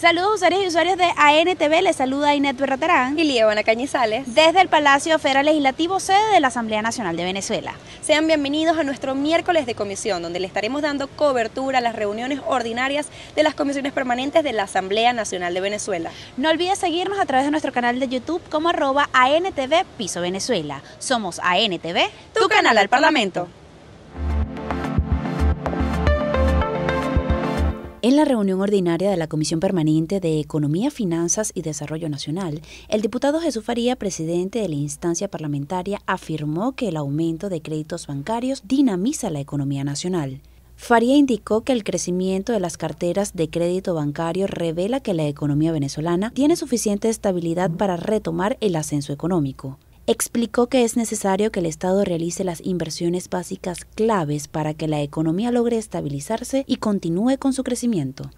Saludos usuarios y usuarios de ANTV, les saluda Inet Berraterán y Lievana Cañizales desde el Palacio Federal Legislativo, sede de la Asamblea Nacional de Venezuela. Sean bienvenidos a nuestro miércoles de comisión, donde le estaremos dando cobertura a las reuniones ordinarias de las comisiones permanentes de la Asamblea Nacional de Venezuela. No olvides seguirnos a través de nuestro canal de YouTube como arroba ANTV Piso Venezuela. Somos ANTV, tu, canal, al Parlamento. En la reunión ordinaria de la Comisión Permanente de Economía, Finanzas y Desarrollo Nacional, el diputado Jesús Faría, presidente de la instancia parlamentaria, afirmó que el aumento de créditos bancarios dinamiza la economía nacional. Faría indicó que el crecimiento de las carteras de crédito bancario revela que la economía venezolana tiene suficiente estabilidad para retomar el ascenso económico explicó que es necesario que el Estado realice las inversiones básicas claves para que la economía logre estabilizarse y continúe con su crecimiento.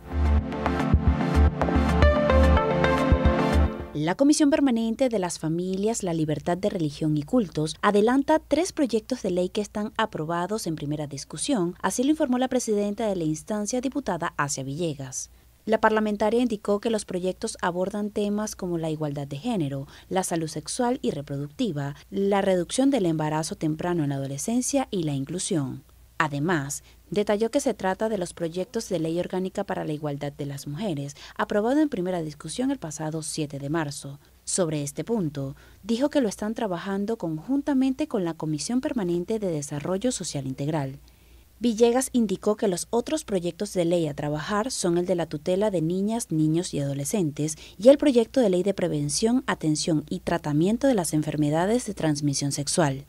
La Comisión Permanente de las Familias, la Libertad de Religión y Cultos adelanta tres proyectos de ley que están aprobados en primera discusión, así lo informó la presidenta de la instancia, diputada Asia Villegas. La parlamentaria indicó que los proyectos abordan temas como la igualdad de género, la salud sexual y reproductiva, la reducción del embarazo temprano en la adolescencia y la inclusión. Además, detalló que se trata de los proyectos de ley orgánica para la igualdad de las mujeres, aprobado en primera discusión el pasado 7 de marzo. Sobre este punto, dijo que lo están trabajando conjuntamente con la Comisión Permanente de Desarrollo Social Integral. Villegas indicó que los otros proyectos de ley a trabajar son el de la tutela de niñas, niños y adolescentes y el proyecto de ley de prevención, atención y tratamiento de las enfermedades de transmisión sexual.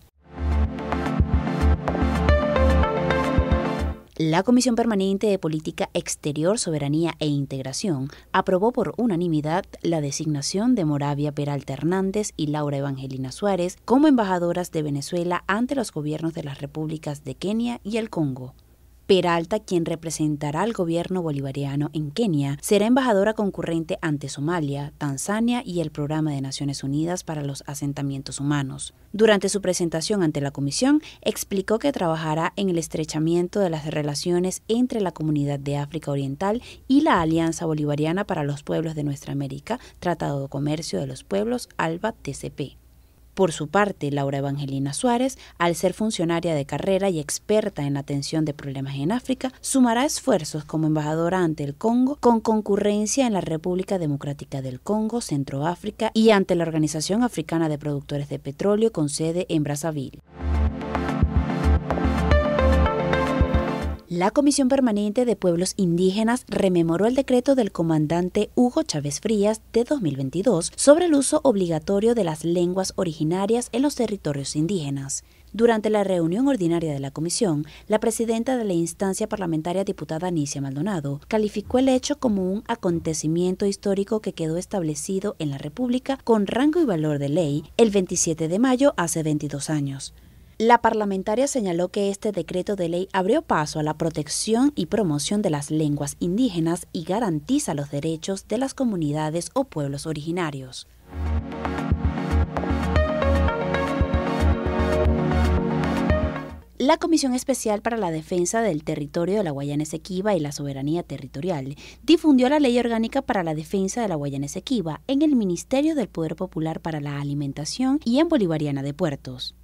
La Comisión Permanente de Política Exterior, Soberanía e Integración aprobó por unanimidad la designación de Moravia Peralta Hernández y Laura Evangelina Suárez como embajadoras de Venezuela ante los gobiernos de las repúblicas de Kenia y el Congo. Peralta, quien representará al gobierno bolivariano en Kenia, será embajadora concurrente ante Somalia, Tanzania y el Programa de Naciones Unidas para los Asentamientos Humanos. Durante su presentación ante la comisión, explicó que trabajará en el estrechamiento de las relaciones entre la comunidad de África Oriental y la Alianza Bolivariana para los Pueblos de Nuestra América, Tratado de Comercio de los Pueblos, ALBA-TCP. Por su parte, Laura Evangelina Suárez, al ser funcionaria de carrera y experta en atención de problemas en África, sumará esfuerzos como embajadora ante el Congo con concurrencia en la República Democrática del Congo, Centroáfrica y ante la Organización Africana de Productores de Petróleo con sede en Brazzaville. La Comisión Permanente de Pueblos Indígenas rememoró el decreto del comandante Hugo Chávez Frías de 2022 sobre el uso obligatorio de las lenguas originarias en los territorios indígenas. Durante la reunión ordinaria de la comisión, la presidenta de la instancia parlamentaria, diputada Anicia Maldonado, calificó el hecho como un acontecimiento histórico que quedó establecido en la República con rango y valor de ley el 27 de mayo hace 22 años. La parlamentaria señaló que este decreto de ley abrió paso a la protección y promoción de las lenguas indígenas y garantiza los derechos de las comunidades o pueblos originarios. La Comisión Especial para la Defensa del Territorio de la Guayana Esequiba y la Soberanía Territorial difundió la Ley Orgánica para la Defensa de la Guayana Esequiba en el Ministerio del Poder Popular para la Alimentación y en Bolivariana de Puertos.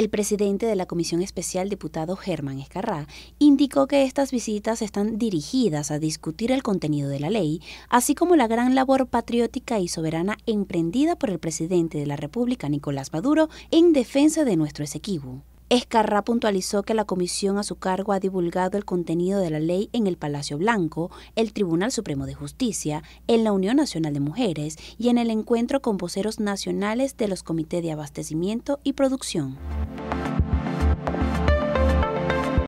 El presidente de la Comisión Especial, diputado Germán Escarrá, indicó que estas visitas están dirigidas a discutir el contenido de la ley, así como la gran labor patriótica y soberana emprendida por el presidente de la República, Nicolás Maduro, en defensa de nuestro Esequibo. Escarra puntualizó que la comisión a su cargo ha divulgado el contenido de la ley en el Palacio Blanco, el Tribunal Supremo de Justicia, en la Unión Nacional de Mujeres y en el encuentro con voceros nacionales de los Comités de Abastecimiento y Producción.